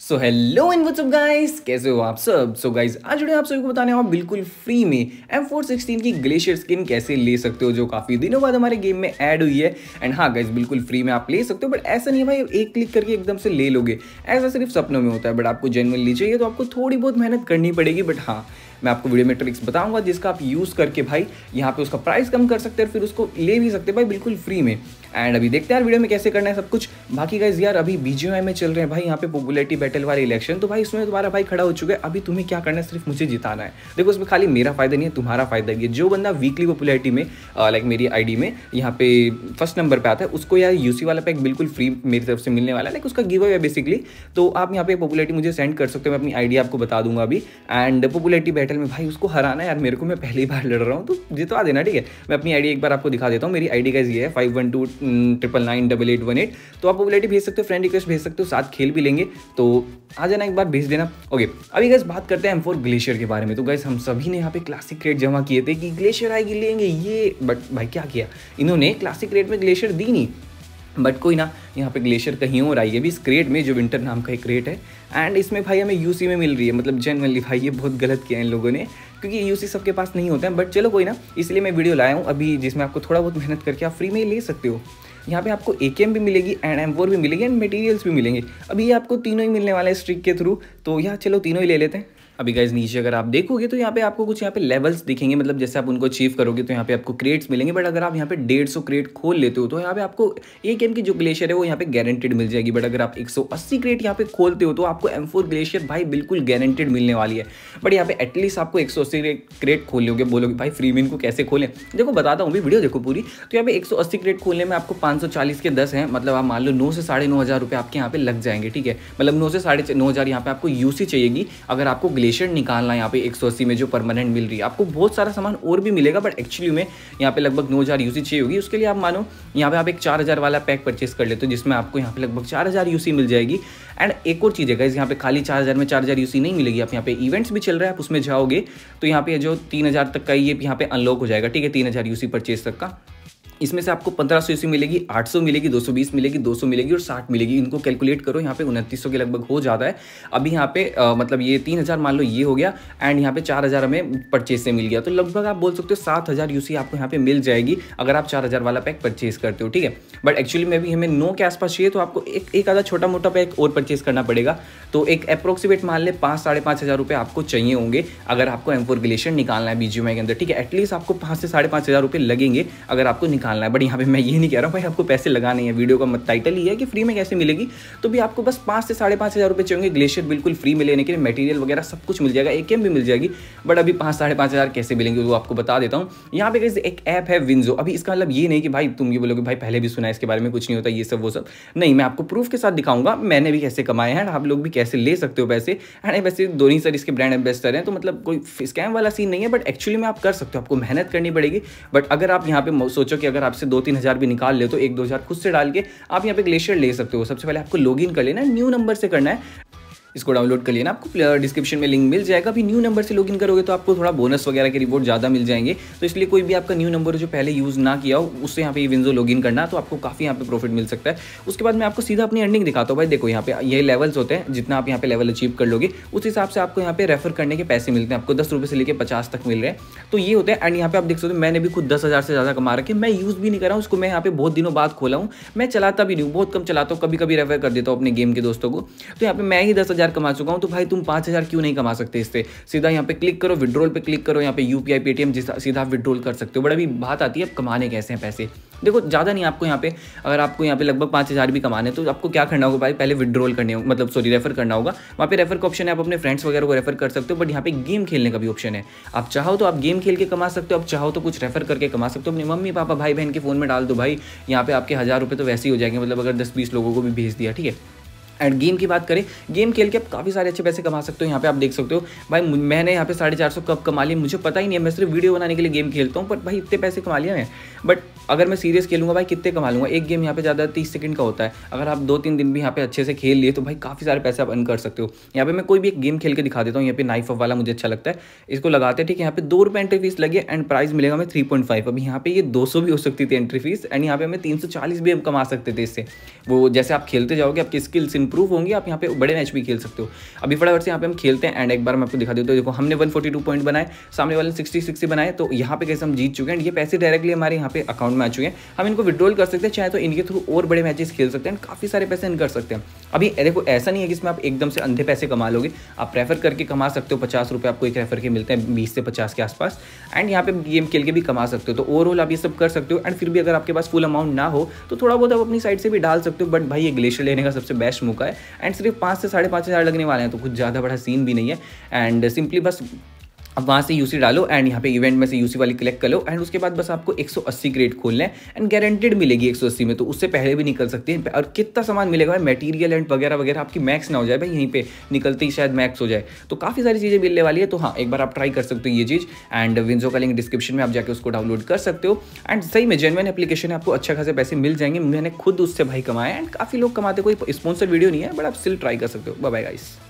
so hello इन सब guys कैसे हो आप सब सो so गाइस आज जुड़े आप सभी को बताने वाला बिल्कुल फ्री में एम फोर सिक्सटीन की ग्लेशियर स्किन कैसे ले सकते हो जो काफ़ी दिनों बाद हमारे गेम में ऐड हुई है एंड हाँ गाइस बिल्कुल फ्री में आप ले सकते हो बट ऐसा नहीं है भाई एक क्लिक करके एकदम से ले लोगे ऐसा सिर्फ सपनों में होता है बट आपको जेनवनली चाहिए तो आपको थोड़ी बहुत मेहनत करनी पड़ेगी बट हाँ मैं आपको वीडियो में ट्रिक्स बताऊंगा जिसका आप यूज़ करके भाई यहाँ पे उसका प्राइस कम कर सकते हैं फिर उसको ले भी सकते हैं भाई बिल्कुल फ्री में एंड अभी देखते हैं यार वीडियो में कैसे करना है सब कुछ बाकी गाइज यार अभी बीजीएमआई में चल रहे हैं भाई यहाँ पे पॉपुलरिटी बैटल वाले इलेक्शन तो भाई इसमें तुम्हारा भाई खड़ा हो चुका है अभी तुम्हें क्या करना है सिर्फ मुझे जिताना है देखो उसमें खाली मेरा फायदा नहीं है तुम्हारा फायदा भी है जो बंदा वीकली पॉपुलरिटी में लाइक मेरी आई में यहाँ पे फर्स्ट नंबर पर आता है उसको यार यूसी वाला पैक बिल्कुल फ्री मेरी तरफ से मिलने वाला है लाइक उसका गिव है बेसिकली तो आप यहाँ पे पॉपुलरिटी मुझे सेंड कर सकते हो मैं अपनी आईडी आपको बता दूंगा अभी एंड पॉपुलरिटी बैटल में भाई उसको हराना है यार मेरे को मैं पहली बार लड़ रहा हूँ तो जितवा देना ठीक है मैं अपनी आईडी एक बार आपको दिखा देता हूँ मेरी आईडी का ये है five one two triple nine double eight one eight तो आप पॉपुलरिटी भेज सकते हो फ्रेंड रिक्वेस्ट भेज सकते हो साथ खेल भी लेंगे तो आ जाना एक बार भेज देना ओके अभी गैस बात करते हैं एम फोर ग्लेशियर के बारे में तो गैस हम सभी ने यहाँ पे क्लासिक रेट जमा किए थे कि ग्लेशियर आएगी लेंगे ये बट भाई क्या किया इन्होंने क्लासिक रेट में ग्लेशियर दी नहीं बट कोई ना यहाँ पे ग्लेशियर कहीं और आई है भी इस क्रेट में जो विंटर नाम का एक क्रेट है एंड इसमें भाई हमें यूसी में मिल रही है मतलब जनरली भाई ये बहुत गलत किया है इन लोगों ने क्योंकि यूसी सबके पास नहीं होता है बट चलो कोई ना इसलिए मैं वीडियो लाया हूँ अभी जिसमें आपको थोड़ा बहुत मेहनत करके आप फ्री में ले सकते हो यहाँ पे आपको ए भी मिलेगी एंड एम भी मिलेगी एंड मटेरियल्स भी मिलेंगे अभी ये आपको तीनों ही मिलने वाला है स्ट्रिक के थ्रू तो यहाँ चलो तीनों ही ले लेते हैं अभी गाइज नीचे अगर आप देखोगे तो यहाँ पे आपको कुछ यहाँ पे लेवल्स दिखेंगे मतलब जैसे आप उनको अचीव करोगे तो यहाँ पे आपको क्रेट्स मिलेंगे बट अगर आप यहाँ पे डेढ़ सौ क्रेट खोल लेते हो तो यहाँ पे आपको एक एम की जो ग्लेशियर है वो यहाँ पे गारंटेड मिल जाएगी बट अगर आप एक सौ अस्सी क्रेट यहाँ पे खोलते हो तो आपको एम फोर ग्लेशियर भाई बिल्कुल गारंटेड मिलने वाली है बट यहाँ पे एटलीस्ट आपको एक सौ अस्सी क्रेट खोल लोगे बोलोगे भाई फ्री में इनको कैसे खोलें देखो बताता हूँ भी वीडियो देखो पूरी तो यहाँ पे एक सौ अस्सी क्रेट खोलने में आपको पाँच सौ चालीस के दस है मतलब आप मान लो नौ से साढ़े नौ हज़ार रुपये आपके यहाँ पे लग जाएंगे ठीक है मतलब नौ से साढ़े नौ हज़ार यहाँ पे आपको यूसी चाहिएगी अगर आपको ग्लेश ग्लेशियर निकालना यहाँ पे एक में जो परमानेंट मिल रही है आपको बहुत सारा सामान और भी मिलेगा बट एक्चुअली में यहाँ पे लगभग नौ हज़ार यूसी चाहिए होगी उसके लिए आप मानो यहाँ पे आप एक चार वाला पैक परचेस कर लेते हो जिसमें आपको यहाँ पे लगभग चार हज़ार यूसी मिल जाएगी एंड एक और चीज़ है गाइज यहाँ पे खाली चार में चार हज़ार यूसी नहीं मिलेगी आप यहाँ पे इवेंट्स भी चल रहे हैं आप उसमें जाओगे तो यहाँ पे जो तीन तक का ये यहाँ पे अनलॉक हो जाएगा ठीक है तीन हज़ार यूसी परचेज तक का इसमें से आपको पंद्रह सौ मिलेगी आठ सौ मिलेगी दो सौ बीस मिलेगी दो सौ मिलेगी और साठ मिलेगी इनको कैलकुलेट करो यहाँ पे उनतीस सौ के लगभग हो जाता है अभी यहाँ पे आ, मतलब ये तीन हज़ार मान लो ये हो गया एंड यहाँ पे चार हज़ार हमें परचेज से मिल गया तो लगभग आप बोल सकते हो सात हज़ार यूसी आपको यहाँ पे मिल जाएगी अगर आप चार हज़ार वाला पैक परचेज करते हो ठीक है बट एक्चुअली में भी हमें नौ के आसपास चाहिए तो आपको एक एक आधा छोटा मोटा पैक और परचेज करना पड़ेगा तो एक अप्रोक्सीमेट मान लें पाँच साढ़े पाँच हज़ार रुपये आपको चाहिए होंगे अगर आपको एम्पोर्गुलेशन निकालना है बीजीएमआई के अंदर ठीक है एटलीस्ट आपको पाँच से साढ़े पाँच हज़ार रुपये लगेंगे अगर आपको निकाल निकालना है बट यहाँ पे मैं ये नहीं कह रहा हूँ भाई आपको पैसे लगाने हैं वीडियो का टाइटल ही है कि फ्री में कैसे मिलेगी तो भी आपको बस पाँच से साढ़े पाँच हज़ार रुपये चाहिए ग्लेशियर बिल्कुल फ्री में लेने के लिए मटेरियल वगैरह सब कुछ मिल जाएगा एक भी मिल जाएगी बट अभी पाँच साढ़े पाँच हज़ार कैसे मिलेंगे वो आपको बता देता हूँ यहाँ पे कैसे एक ऐप है विंजो अभी इसका मतलब ये नहीं कि भाई तुम ये बोलोगे भाई पहले भी सुना है इसके बारे में कुछ नहीं होता ये सब वो सब नहीं मैं आपको प्रूफ के साथ दिखाऊंगा मैंने भी कैसे कमाए हैं आप लोग भी कैसे ले सकते हो पैसे एंड वैसे धोनी सर इसके ब्रांड एम्बेसडर हैं तो मतलब कोई स्कैम वाला सीन नहीं है बट एक्चुअली में आप कर सकते हो आपको मेहनत करनी पड़ेगी बट अगर आप यहाँ पे सोचो कि अगर अगर आपसे दो तीन हज़ार भी निकाल ले तो एक दो हज़ार खुद से डाल के आप यहाँ पे ग्लेशियर ले सकते हो सबसे पहले आपको लॉग इन कर लेना है न्यू नंबर से करना है इसको डाउनलोड कर लेना आपको डिस्क्रिप्शन में लिंक मिल जाएगा अभी न्यू नंबर से लॉग इन करोगे तो आपको थोड़ा बोनस वगैरह के रिवॉर्ड ज़्यादा मिल जाएंगे तो इसलिए कोई भी आपका न्यू नंबर जो पहले यूज़ ना किया हो उससे यहाँ पे विंजो लॉग इन करना तो आपको काफ़ी यहाँ पे प्रॉफिट मिल सकता है उसके बाद मैं आपको सीधा अपनी अर्निंग दिखाता हूँ भाई देखो यहाँ पे ये लेवल्स होते हैं जितना आप यहाँ पे लेवल अचीव कर लोगे उस हिसाब से आपको यहाँ पे रेफर करने के पैसे मिलते हैं आपको दस से लेकर पचास तक मिल रहे हैं तो ये होता है एंड यहाँ पे आप देख सकते हो मैंने भी खुद दस हज़ार से ज़्यादा कमा रखे मैं यूज़ भी नहीं कर रहा हूँ उसको मैं यहाँ पे बहुत दिनों बाद खोला हूँ मैं चलाता भी नहीं हूँ बहुत कम चलाता हूँ कभी कभी रेफर कर देता हूँ अपने गेम के दोस्तों को तो यहाँ पे मैं ही दस हज़ार कमा चुका हूं तो भाई तुम पांच हज़ार क्यों नहीं कमा सकते इससे सीधा यहाँ पे क्लिक करो विड्रोल पे क्लिक करो यहाँ पे यूपीआई पेटीएम सीधा विड्रोल कर सकते हो बड़ा भी बात आती है अब कमाने कैसे हैं पैसे देखो ज़्यादा नहीं आपको यहाँ पे अगर आपको यहाँ पे लगभग पांच हज़ार भी कमाने तो आपको क्या करना होगा भाई पहले विड्रॉल करने मतलब सॉरी रेफर करना होगा वहाँ पे रेफर का ऑप्शन है आप अपने फ्रेंड्स वगैरह को रेफर कर सकते हो बट यहाँ पे गेम खेलने का भी ऑप्शन है आप चाहो तो आप गेम खेल के कमा सकते हो आप चाहो तो कुछ रेफर करके कमा सकते हो अपने मम्मी पापा भाई बहन के फ़ोन में डाल दो भाई यहाँ पे आपके हज़ार रुपये तो वैसे ही हो जाएंगे मतलब अगर दस बीस लोगों को भी भेज दिया ठीक है एंड गेम की बात करें गेम खेल के आप काफ़ी सारे अच्छे पैसे कमा सकते हो यहाँ पे आप देख सकते हो भाई मैंने यहाँ पे साढ़े चार सौ कप कमा लिए मुझे पता ही नहीं है मैं सिर्फ वीडियो बनाने के लिए गेम खेलता हूँ पर भाई इतने पैसे कमा लिए मैं बट अगर मैं सीरियस खेलूंगा भाई कितने कमा लूँगा एक गेम यहाँ पे ज़्यादा तीस सेकंड का होता है अगर आप दो तीन दिन भी यहाँ पे अच्छे से खेल लिए तो भाई काफ़ी सारे पैसे आप अर्न कर सकते हो यहाँ पे मैं कोई भी एक गेम खेल के दिखा देता हूँ यहाँ पे नाइफ ऑफ वाला मुझे अच्छा लगता है इसको लगाते हैं ठीक है यहाँ पे दो रुपये एंट्री फीस लगी एंड प्राइस मिलेगा हमें थ्री पॉइंट फाइव अभी यहाँ पे ये दो सौ भी हो सकती थी एंट्री फीस एंड यहाँ पे हमें तीन सौ चालीस भी कमा सकते थे इससे वो जैसे आप खेलते जाओगे आपकी स्किल्स इंप्रूव होंगी आप यहाँ पे बड़े मैच भी खेल सकते हो अभी फटाफट से यहाँ पे हम खेलते हैं एंड एक बार मैं आपको दिखा देता हूँ देखो हमने वन पॉइंट बनाए सामने वाले सिक्सटी सिक्स बनाए तो यहाँ पे कैसे हम जीत चुके हैं ये पैसे डायरेक्टली हमारे यहाँ पे अकाउंट आ चुके हैं हम इनको विड्रॉल कर सकते हैं चाहे तो इनके थ्रू और बड़े मैचेस खेल सकते हैं काफ़ी सारे पैसे इन कर सकते हैं अभी देखो ऐसा नहीं है कि इसमें आप एकदम से अंधे पैसे कमा लोगे आप प्रेफर करके कमा सकते हो पचास रुपये आपको एक रेफर के मिलते हैं बीस से पचास के आसपास एंड यहाँ पे गेम खेल के भी कमा सकते हो तो ओवरऑल आप ये सब कर सकते हो एंड फिर भी अगर आपके पास फुल अमाउंट ना हो तो थोड़ा बहुत आप अपनी साइड से भी डाल सकते हो बट भाई ये ग्लेशियर लेने का सबसे बेस्ट मौका है एंड सिर्फ पाँच से साढ़े हज़ार लगने वाले हैं तो कुछ ज़्यादा बड़ा सीन भी नहीं है एंड सिंपली बस अब वहाँ से यूसी डालो एंड यहाँ पे इवेंट में से यूसी वाली कलेक्ट कर लो एंड उसके बाद बस आपको 180 ग्रेड खोलना है एंड गारंटेड मिलेगी 180 में तो उससे पहले भी निकल सकती है और कितना सामान मिलेगा भाई मटेरियल एंड वगैरह वगैरह आपकी मैक्स ना हो जाए भाई यहीं पे निकलते ही शायद मैक्स हो जाए तो काफ़ी सारी चीज़ें मिलने वाली है तो हाँ एक बार आप ट्राई कर सकते हो ये चीज़ एंड विंजो का लिंक डिस्क्रिप्शन में आप जाकर उसको डाउनलोड कर सकते हो एंड सही में जेनवन एप्लीकेशन है आपको अच्छा खासे पैसे मिल जाएंगे मैंने खुद उससे भाई कमाया एंड काफ़ी लोग कमाते कोई स्पॉन्सर वीडियो नहीं है बट आप स्टिल ट्राई कर सकते हो बाय गाइस